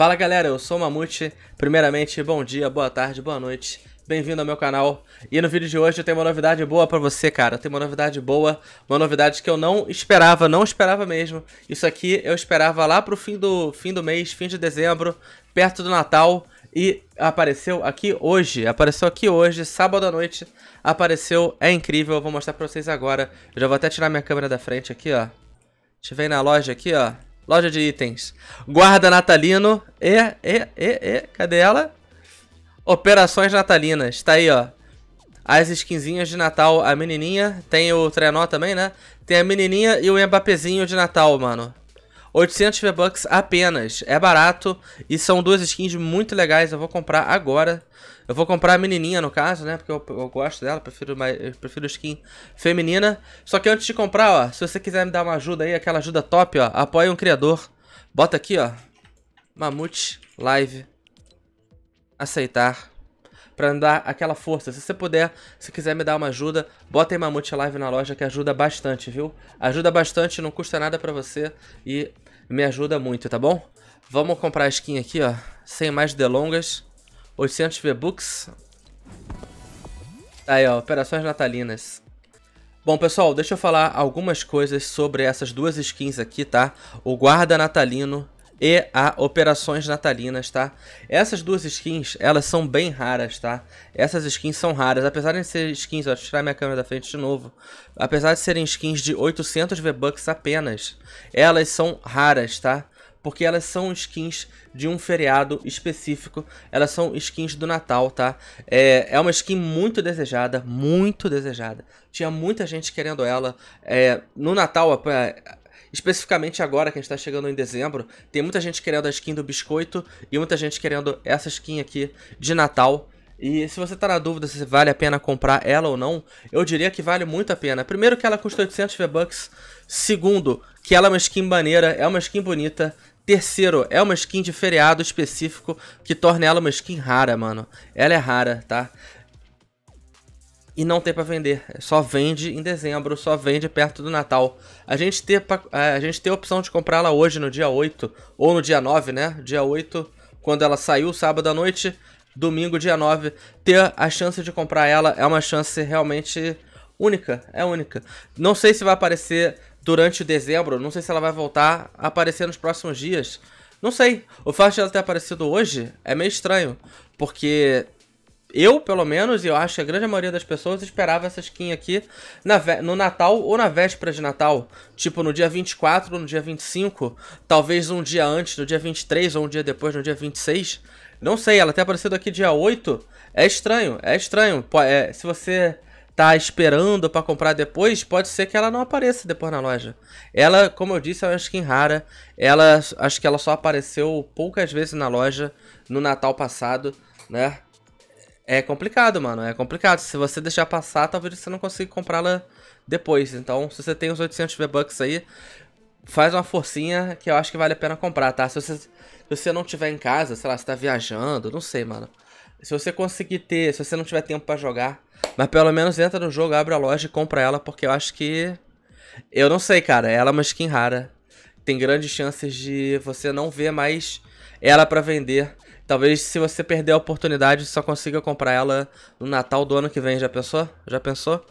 Fala galera, eu sou o Mamute. Primeiramente, bom dia, boa tarde, boa noite. Bem-vindo ao meu canal. E no vídeo de hoje eu tenho uma novidade boa para você, cara. Eu tenho uma novidade boa, uma novidade que eu não esperava, não esperava mesmo. Isso aqui eu esperava lá pro fim do fim do mês, fim de dezembro, perto do Natal e apareceu aqui hoje, apareceu aqui hoje, sábado à noite. Apareceu, é incrível, eu vou mostrar para vocês agora. Eu já vou até tirar minha câmera da frente aqui, ó. gente vem na loja aqui, ó loja de itens. Guarda natalino é, é, é, é. Cadê ela? Operações natalinas. Tá aí, ó. As skinzinhas de Natal. A menininha. Tem o trenó também, né? Tem a menininha e o Mbappezinho de Natal, mano. 800 V-Bucks apenas. É barato. E são duas skins muito legais. Eu vou comprar agora. Eu vou comprar a menininha, no caso, né? Porque eu, eu gosto dela. Prefiro, mais, prefiro skin feminina. Só que antes de comprar, ó. Se você quiser me dar uma ajuda aí, aquela ajuda top, ó. Apoie um criador. Bota aqui, ó. Mamute Live. Aceitar. Pra dar aquela força. Se você puder, se quiser me dar uma ajuda, bota aí Mamute Live na loja que ajuda bastante, viu? Ajuda bastante, não custa nada pra você e me ajuda muito, tá bom? Vamos comprar a skin aqui, ó. Sem mais delongas. 800 V-Bucks. Tá aí, ó. Operações natalinas. Bom, pessoal, deixa eu falar algumas coisas sobre essas duas skins aqui, tá? O guarda natalino e a Operações Natalinas, tá? Essas duas skins, elas são bem raras, tá? Essas skins são raras, apesar de serem skins, ó, deixa eu tirar minha câmera da frente de novo. Apesar de serem skins de 800 V-Bucks apenas, elas são raras, tá? porque elas são skins de um feriado específico, elas são skins do Natal, tá? É, é uma skin muito desejada, muito desejada. Tinha muita gente querendo ela. É, no Natal, especificamente agora que a gente está chegando em dezembro, tem muita gente querendo a skin do biscoito e muita gente querendo essa skin aqui de Natal. E se você está na dúvida se vale a pena comprar ela ou não, eu diria que vale muito a pena. Primeiro que ela custa 800 V-Bucks, segundo que ela é uma skin maneira, é uma skin bonita, Terceiro, é uma skin de feriado específico que torna ela uma skin rara, mano. Ela é rara, tá? e não tem para vender. Só vende em dezembro, só vende perto do Natal. A gente tem é, a, gente tem a opção de comprar ela hoje no dia 8 ou no dia 9, né? Dia 8, quando ela saiu sábado à noite, domingo dia 9, ter a chance de comprar ela é uma chance realmente única, é única. Não sei se vai aparecer durante o dezembro, não sei se ela vai voltar a aparecer nos próximos dias. Não sei. O fato de ela ter aparecido hoje é meio estranho, porque eu, pelo menos, e eu acho que a grande maioria das pessoas esperava essa skin aqui na, no Natal ou na véspera de Natal. Tipo, no dia 24 ou no dia 25, talvez um dia antes, no dia 23 ou um dia depois, no dia 26. Não sei, ela tem aparecido aqui dia 8. É estranho, é estranho. Pô, é, se você tá esperando para comprar depois, pode ser que ela não apareça depois na loja. Ela, como eu disse, é uma skin rara. Ela, acho que ela só apareceu poucas vezes na loja no Natal passado, né? É complicado, mano. É complicado. Se você deixar passar, talvez você não consiga comprá-la depois. Então, se você tem os 800 V-Bucks aí, faz uma forcinha que eu acho que vale a pena comprar, tá? Se você, se você não tiver em casa, sei lá, você tá viajando, não sei, mano. Se você conseguir ter, se você não tiver tempo para jogar, mas pelo menos entra no jogo, abre a loja e compra ela, porque eu acho que. Eu não sei, cara. Ela é uma skin rara. Tem grandes chances de você não ver mais ela para vender. Talvez se você perder a oportunidade, só consiga comprar ela no Natal do ano que vem. Já pensou? Já pensou?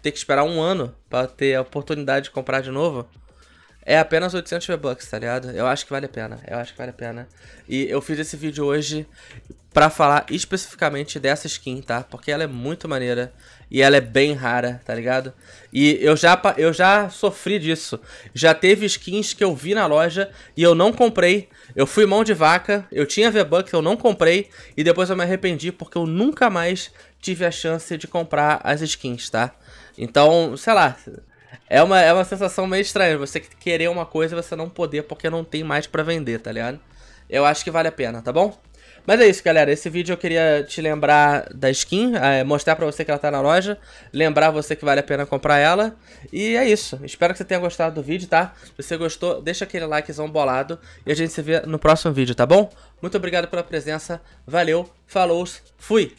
Ter que esperar um ano para ter a oportunidade de comprar de novo? É apenas 800 V-Bucks, tá ligado? Eu acho que vale a pena. Eu acho que vale a pena. E eu fiz esse vídeo hoje para falar especificamente dessa skin, tá? Porque ela é muito maneira e ela é bem rara, tá ligado? E eu já, eu já sofri disso. Já teve skins que eu vi na loja e eu não comprei. Eu fui mão de vaca, eu tinha V-Bucks, eu não comprei e depois eu me arrependi porque eu nunca mais tive a chance de comprar as skins, tá? Então, sei lá, é uma, é uma sensação meio estranha, você querer uma coisa e você não poder porque não tem mais para vender, tá ligado? Eu acho que vale a pena, tá bom? Mas é isso, galera. Esse vídeo eu queria te lembrar da skin, é, mostrar pra você que ela tá na loja, lembrar você que vale a pena comprar ela. E é isso. Espero que você tenha gostado do vídeo, tá? Se você gostou, deixa aquele likezão bolado e a gente se vê no próximo vídeo, tá bom? Muito obrigado pela presença, valeu, falou, fui!